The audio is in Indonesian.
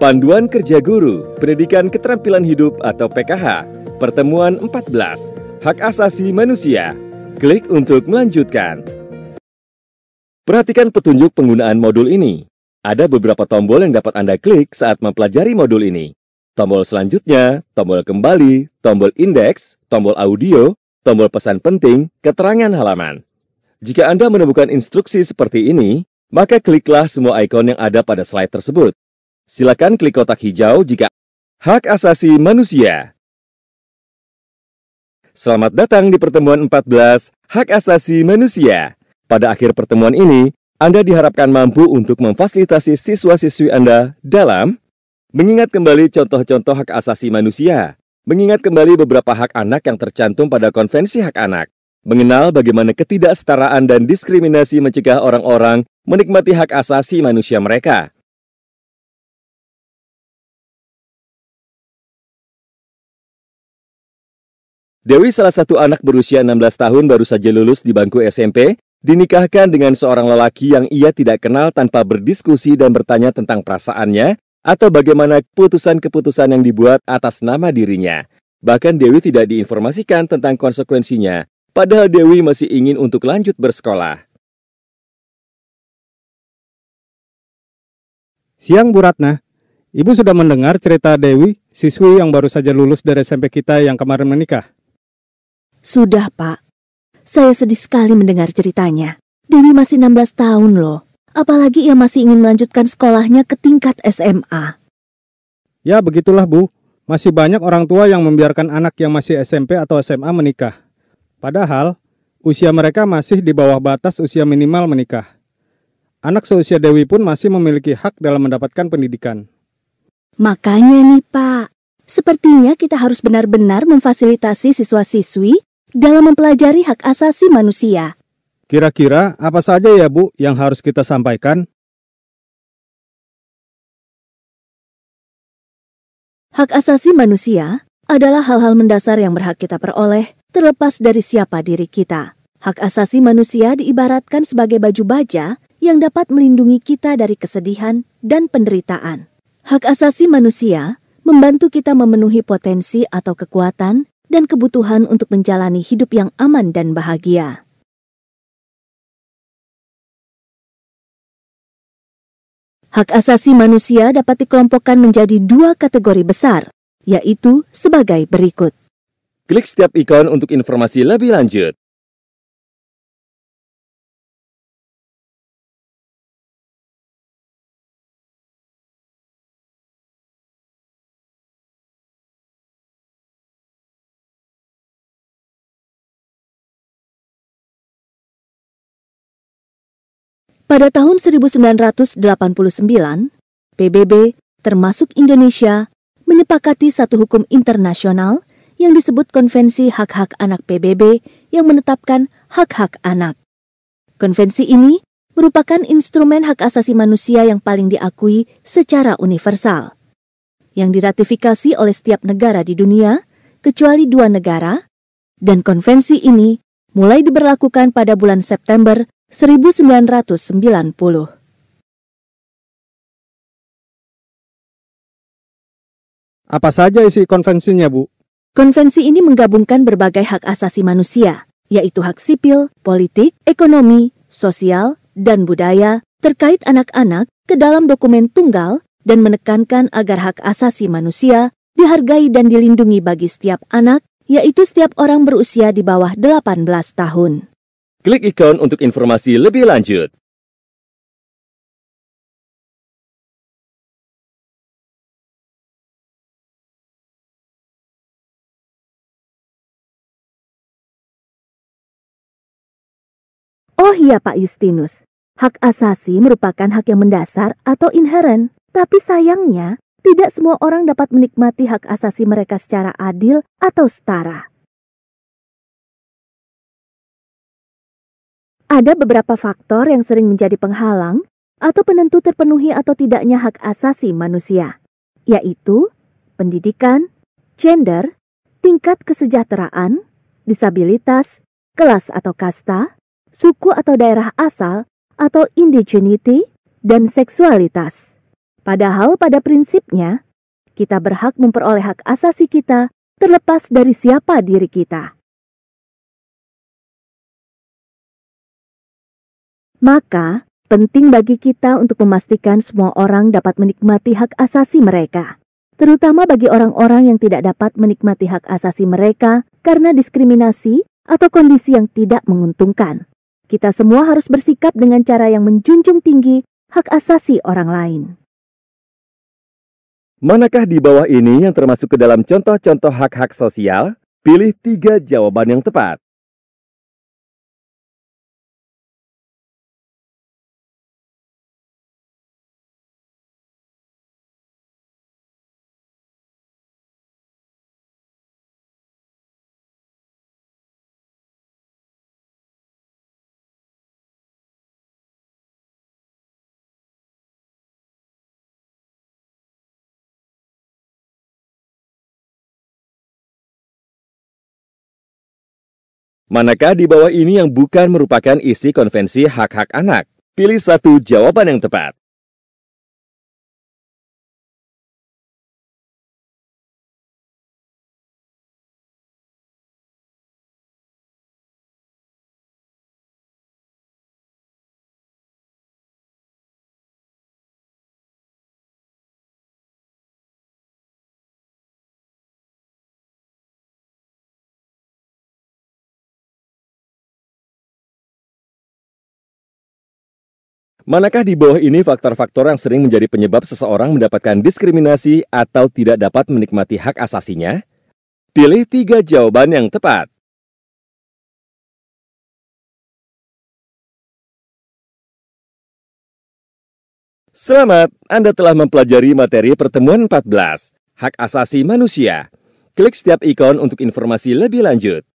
Panduan Kerja Guru, Pendidikan Keterampilan Hidup atau PKH, Pertemuan 14, Hak Asasi Manusia. Klik untuk melanjutkan. Perhatikan petunjuk penggunaan modul ini. Ada beberapa tombol yang dapat Anda klik saat mempelajari modul ini. Tombol selanjutnya, tombol kembali, tombol indeks, tombol audio, tombol pesan penting, keterangan halaman. Jika Anda menemukan instruksi seperti ini, maka kliklah semua ikon yang ada pada slide tersebut. Silakan klik kotak hijau jika Hak Asasi Manusia. Selamat datang di pertemuan 14 Hak Asasi Manusia. Pada akhir pertemuan ini, Anda diharapkan mampu untuk memfasilitasi siswa-siswi Anda dalam mengingat kembali contoh-contoh hak asasi manusia, mengingat kembali beberapa hak anak yang tercantum pada konvensi hak anak, mengenal bagaimana ketidaksetaraan dan diskriminasi mencegah orang-orang menikmati hak asasi manusia mereka, Dewi salah satu anak berusia 16 tahun baru saja lulus di bangku SMP, dinikahkan dengan seorang lelaki yang ia tidak kenal tanpa berdiskusi dan bertanya tentang perasaannya atau bagaimana keputusan-keputusan yang dibuat atas nama dirinya. Bahkan Dewi tidak diinformasikan tentang konsekuensinya, padahal Dewi masih ingin untuk lanjut bersekolah. Siang Bu Ratna, Ibu sudah mendengar cerita Dewi, siswi yang baru saja lulus dari SMP kita yang kemarin menikah. Sudah, Pak. Saya sedih sekali mendengar ceritanya. Dewi masih 16 tahun loh. Apalagi ia masih ingin melanjutkan sekolahnya ke tingkat SMA. Ya, begitulah, Bu. Masih banyak orang tua yang membiarkan anak yang masih SMP atau SMA menikah. Padahal, usia mereka masih di bawah batas usia minimal menikah. Anak seusia Dewi pun masih memiliki hak dalam mendapatkan pendidikan. Makanya nih, Pak. Sepertinya kita harus benar-benar memfasilitasi siswa-siswi dalam mempelajari hak asasi manusia. Kira-kira apa saja ya Bu yang harus kita sampaikan? Hak asasi manusia adalah hal-hal mendasar yang berhak kita peroleh terlepas dari siapa diri kita. Hak asasi manusia diibaratkan sebagai baju baja yang dapat melindungi kita dari kesedihan dan penderitaan. Hak asasi manusia membantu kita memenuhi potensi atau kekuatan dan kebutuhan untuk menjalani hidup yang aman dan bahagia. Hak asasi manusia dapat dikelompokkan menjadi dua kategori besar, yaitu sebagai berikut. Klik setiap ikon untuk informasi lebih lanjut. Pada tahun 1989, PBB, termasuk Indonesia, menyepakati satu hukum internasional yang disebut Konvensi Hak-Hak Anak PBB yang menetapkan hak-hak anak. Konvensi ini merupakan instrumen hak asasi manusia yang paling diakui secara universal, yang diratifikasi oleh setiap negara di dunia, kecuali dua negara, dan konvensi ini mulai diberlakukan pada bulan September 1990. Apa saja isi konvensinya, Bu? Konvensi ini menggabungkan berbagai hak asasi manusia, yaitu hak sipil, politik, ekonomi, sosial, dan budaya terkait anak-anak ke dalam dokumen tunggal dan menekankan agar hak asasi manusia dihargai dan dilindungi bagi setiap anak, yaitu setiap orang berusia di bawah 18 tahun. Klik ikon untuk informasi lebih lanjut. Oh iya Pak Justinus, hak asasi merupakan hak yang mendasar atau inherent. Tapi sayangnya, tidak semua orang dapat menikmati hak asasi mereka secara adil atau setara. Ada beberapa faktor yang sering menjadi penghalang atau penentu terpenuhi atau tidaknya hak asasi manusia, yaitu pendidikan, gender, tingkat kesejahteraan, disabilitas, kelas atau kasta, suku atau daerah asal, atau indigeneity, dan seksualitas. Padahal pada prinsipnya, kita berhak memperoleh hak asasi kita terlepas dari siapa diri kita. Maka, penting bagi kita untuk memastikan semua orang dapat menikmati hak asasi mereka, terutama bagi orang-orang yang tidak dapat menikmati hak asasi mereka karena diskriminasi atau kondisi yang tidak menguntungkan. Kita semua harus bersikap dengan cara yang menjunjung tinggi hak asasi orang lain. Manakah di bawah ini yang termasuk ke dalam contoh-contoh hak-hak sosial? Pilih tiga jawaban yang tepat. Manakah di bawah ini yang bukan merupakan isi konvensi hak-hak anak? Pilih satu jawaban yang tepat. Manakah di bawah ini faktor-faktor yang sering menjadi penyebab seseorang mendapatkan diskriminasi atau tidak dapat menikmati hak asasinya? Pilih tiga jawaban yang tepat. Selamat, Anda telah mempelajari materi pertemuan 14, Hak Asasi Manusia. Klik setiap ikon untuk informasi lebih lanjut.